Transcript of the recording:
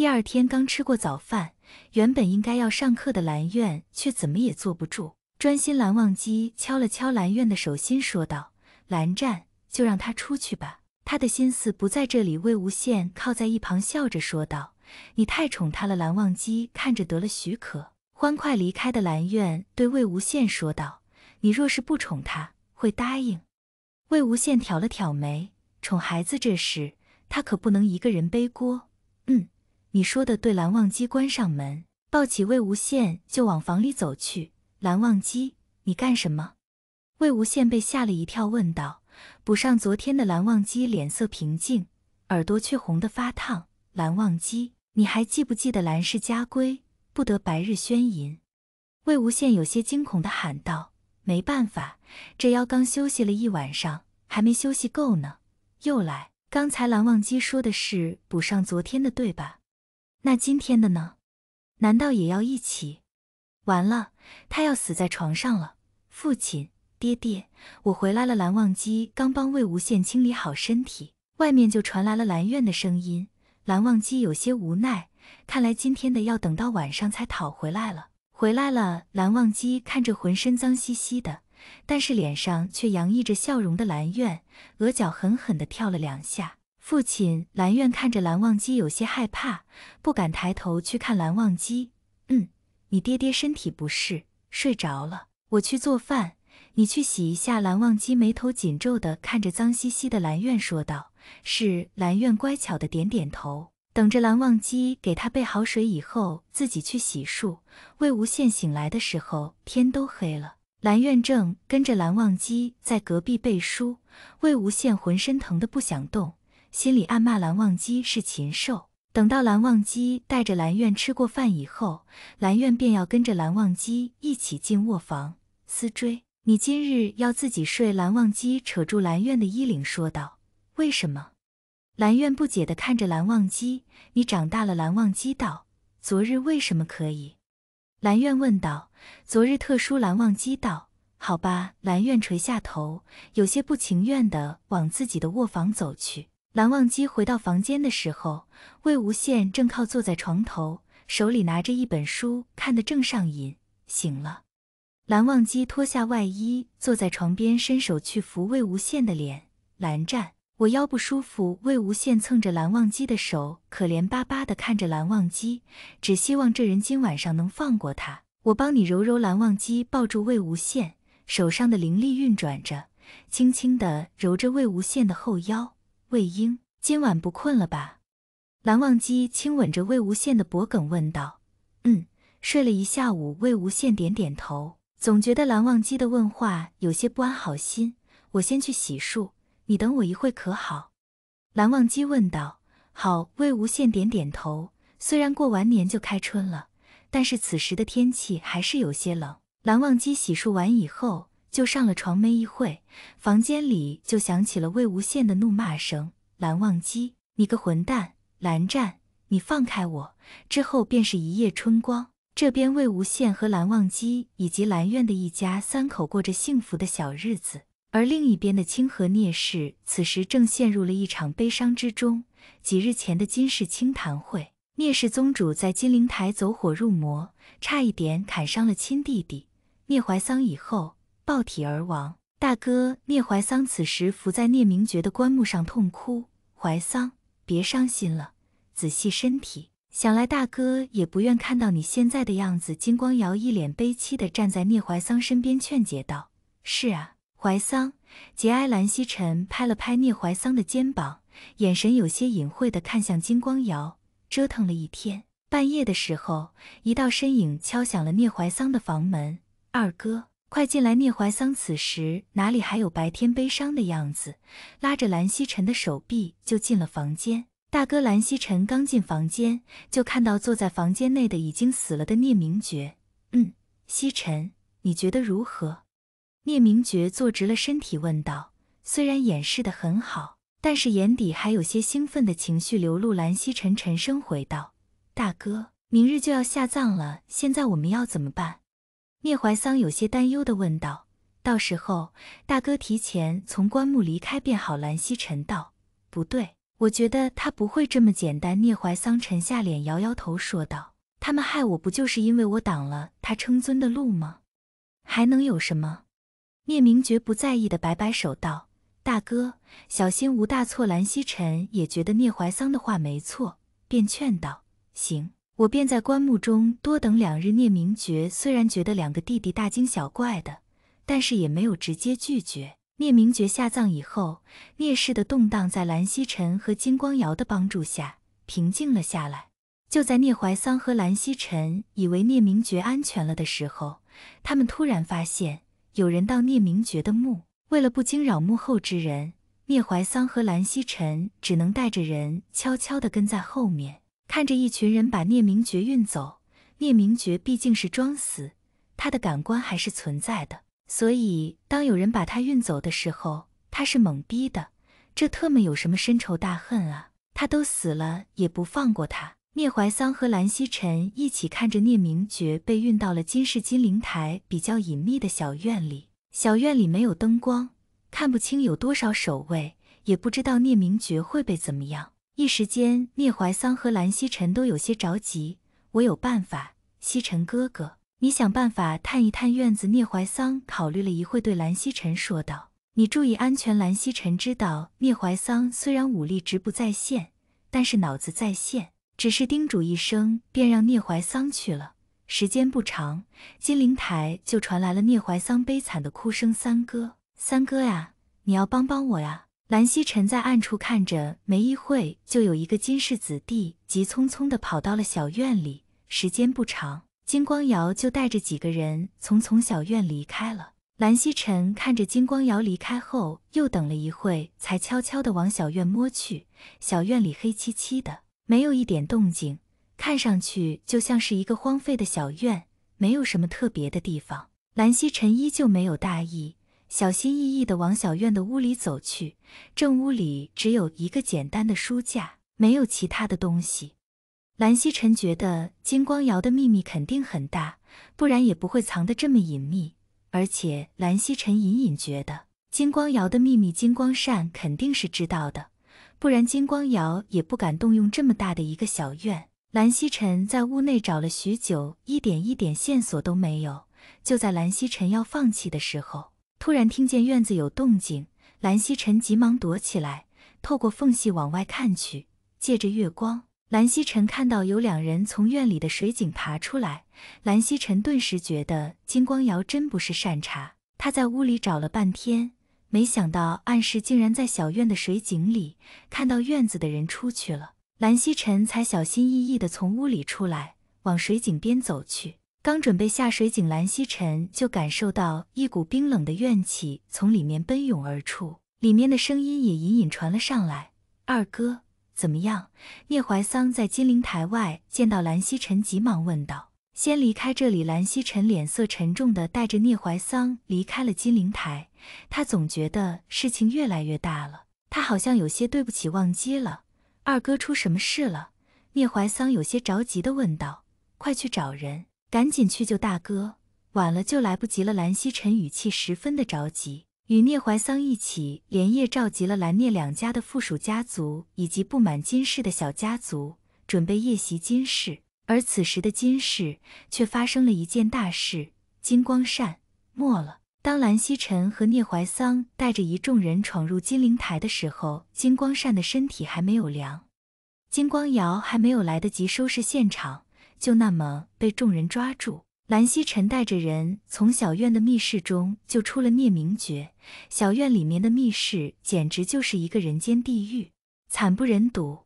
第二天刚吃过早饭，原本应该要上课的蓝苑却怎么也坐不住。专心，蓝忘机敲了敲蓝苑的手心，说道：“蓝湛，就让他出去吧，他的心思不在这里。”魏无羡靠在一旁笑着说道：“你太宠他了。”蓝忘机看着得了许可，欢快离开的蓝苑，对魏无羡说道：“你若是不宠他，会答应？”魏无羡挑了挑眉，宠孩子这事，他可不能一个人背锅。你说的对，蓝忘机关上门，抱起魏无羡就往房里走去。蓝忘机，你干什么？魏无羡被吓了一跳，问道：“补上昨天的？”蓝忘机脸色平静，耳朵却红得发烫。蓝忘机，你还记不记得蓝氏家规，不得白日宣淫？魏无羡有些惊恐地喊道：“没办法，这妖刚休息了一晚上，还没休息够呢，又来。刚才蓝忘机说的是补上昨天的，对吧？”那今天的呢？难道也要一起？完了，他要死在床上了。父亲，爹爹，我回来了。蓝忘机刚帮魏无羡清理好身体，外面就传来了蓝苑的声音。蓝忘机有些无奈，看来今天的要等到晚上才讨回来了。回来了，蓝忘机看着浑身脏兮兮的，但是脸上却洋溢着笑容的蓝苑，额角狠狠的跳了两下。父亲蓝苑看着蓝忘机有些害怕，不敢抬头去看蓝忘机。嗯，你爹爹身体不适，睡着了，我去做饭，你去洗一下。蓝忘机眉头紧皱的看着脏兮兮的蓝苑说道：“是。”蓝苑乖巧的点点头，等着蓝忘机给他备好水以后，自己去洗漱。魏无羡醒来的时候，天都黑了，蓝苑正跟着蓝忘机在隔壁背书。魏无羡浑身疼的不想动。心里暗骂蓝忘机是禽兽。等到蓝忘机带着蓝苑吃过饭以后，蓝苑便要跟着蓝忘机一起进卧房思追。你今日要自己睡。蓝忘机扯住蓝苑的衣领说道：“为什么？”蓝苑不解的看着蓝忘机：“你长大了。”蓝忘机道：“昨日为什么可以？”蓝苑问道：“昨日特殊？”蓝忘机道：“好吧。”蓝苑垂下头，有些不情愿的往自己的卧房走去。蓝忘机回到房间的时候，魏无羡正靠坐在床头，手里拿着一本书，看得正上瘾。醒了，蓝忘机脱下外衣，坐在床边，伸手去扶魏无羡的脸。蓝湛，我腰不舒服。魏无羡蹭着蓝忘机的手，可怜巴巴地看着蓝忘机，只希望这人今晚上能放过他。我帮你揉揉。蓝忘机抱住魏无羡，手上的灵力运转着，轻轻地揉着魏无羡的后腰。魏婴，今晚不困了吧？蓝忘机轻吻着魏无羡的脖颈，问道：“嗯，睡了一下午。”魏无羡点点头，总觉得蓝忘机的问话有些不安好心。我先去洗漱，你等我一会可好？蓝忘机问道。好，魏无羡点点头。虽然过完年就开春了，但是此时的天气还是有些冷。蓝忘机洗漱完以后。就上了床没一会，房间里就响起了魏无羡的怒骂声：“蓝忘机，你个混蛋！”蓝湛，你放开我！”之后便是一夜春光。这边魏无羡和蓝忘机以及蓝苑的一家三口过着幸福的小日子，而另一边的清河聂氏此时正陷入了一场悲伤之中。几日前的金氏清谈会，聂氏宗主在金陵台走火入魔，差一点砍伤了亲弟弟聂怀桑。以后。爆体而亡。大哥聂怀桑此时伏在聂明觉的棺木上痛哭。怀桑，别伤心了，仔细身体。想来大哥也不愿看到你现在的样子。金光瑶一脸悲戚的站在聂怀桑身边劝解道：“是啊，怀桑，节哀。”兰曦臣拍了拍聂怀桑的肩膀，眼神有些隐晦的看向金光瑶。折腾了一天，半夜的时候，一道身影敲响了聂怀桑的房门。二哥。快进来！聂怀桑此时哪里还有白天悲伤的样子，拉着蓝曦臣的手臂就进了房间。大哥，蓝曦臣刚进房间就看到坐在房间内的已经死了的聂明珏。嗯，曦臣，你觉得如何？聂明珏坐直了身体问道。虽然掩饰的很好，但是眼底还有些兴奋的情绪流露。蓝曦臣沉声回道：“大哥，明日就要下葬了，现在我们要怎么办？”聂怀桑有些担忧地问道：“到时候大哥提前从棺木离开便好。”兰曦晨道：“不对，我觉得他不会这么简单。”聂怀桑沉下脸，摇摇头说道：“他们害我不就是因为我挡了他称尊的路吗？还能有什么？”聂明绝不在意地摆摆手道：“大哥，小心无大错。”兰曦晨也觉得聂怀桑的话没错，便劝道：“行。”我便在棺木中多等两日。聂明珏虽然觉得两个弟弟大惊小怪的，但是也没有直接拒绝。聂明珏下葬以后，聂氏的动荡在蓝曦臣和金光瑶的帮助下平静了下来。就在聂怀桑和蓝曦臣以为聂明觉安全了的时候，他们突然发现有人到聂明觉的墓。为了不惊扰幕后之人，聂怀桑和蓝曦臣只能带着人悄悄地跟在后面。看着一群人把聂明珏运走，聂明珏毕竟是装死，他的感官还是存在的，所以当有人把他运走的时候，他是懵逼的。这特么有什么深仇大恨啊？他都死了也不放过他？聂怀桑和蓝曦臣一起看着聂明珏被运到了金氏金陵台比较隐秘的小院里，小院里没有灯光，看不清有多少守卫，也不知道聂明珏会被怎么样。一时间，聂怀桑和兰曦晨都有些着急。我有办法，曦臣哥哥，你想办法探一探院子。聂怀桑考虑了一会，对兰曦晨说道：“你注意安全。”兰曦晨知道聂怀桑虽然武力值不在线，但是脑子在线，只是叮嘱一声，便让聂怀桑去了。时间不长，金陵台就传来了聂怀桑悲惨的哭声：“三哥，三哥呀，你要帮帮我呀！”兰曦臣在暗处看着，没一会就有一个金氏子弟急匆匆地跑到了小院里。时间不长，金光瑶就带着几个人从从小院离开了。兰曦臣看着金光瑶离开后，又等了一会，才悄悄地往小院摸去。小院里黑漆漆的，没有一点动静，看上去就像是一个荒废的小院，没有什么特别的地方。兰曦臣依旧没有大意。小心翼翼地往小院的屋里走去，正屋里只有一个简单的书架，没有其他的东西。蓝曦臣觉得金光瑶的秘密肯定很大，不然也不会藏得这么隐秘。而且蓝曦臣隐隐觉得金光瑶的秘密金光善肯定是知道的，不然金光瑶也不敢动用这么大的一个小院。蓝曦臣在屋内找了许久，一点一点线索都没有。就在蓝曦臣要放弃的时候。突然听见院子有动静，兰曦晨急忙躲起来，透过缝隙往外看去。借着月光，兰曦晨看到有两人从院里的水井爬出来。兰曦晨顿时觉得金光瑶真不是善茬。他在屋里找了半天，没想到暗室竟然在小院的水井里。看到院子的人出去了，兰曦晨才小心翼翼的从屋里出来，往水井边走去。刚准备下水井，蓝曦臣就感受到一股冰冷的怨气从里面奔涌而出，里面的声音也隐隐传了上来。二哥怎么样？聂怀桑在金陵台外见到蓝曦臣，急忙问道：“先离开这里。”蓝曦臣脸色沉重的带着聂怀桑离开了金陵台。他总觉得事情越来越大了，他好像有些对不起忘机了。二哥出什么事了？聂怀桑有些着急的问道：“快去找人！”赶紧去救大哥，晚了就来不及了。蓝曦臣语气十分的着急，与聂怀桑一起连夜召集了蓝聂两家的附属家族以及不满金氏的小家族，准备夜袭金氏。而此时的金氏却发生了一件大事：金光善没了。当蓝曦臣和聂怀桑带着一众人闯入金陵台的时候，金光善的身体还没有凉，金光瑶还没有来得及收拾现场。就那么被众人抓住，兰溪晨带着人从小院的密室中救出了聂明绝。小院里面的密室简直就是一个人间地狱，惨不忍睹。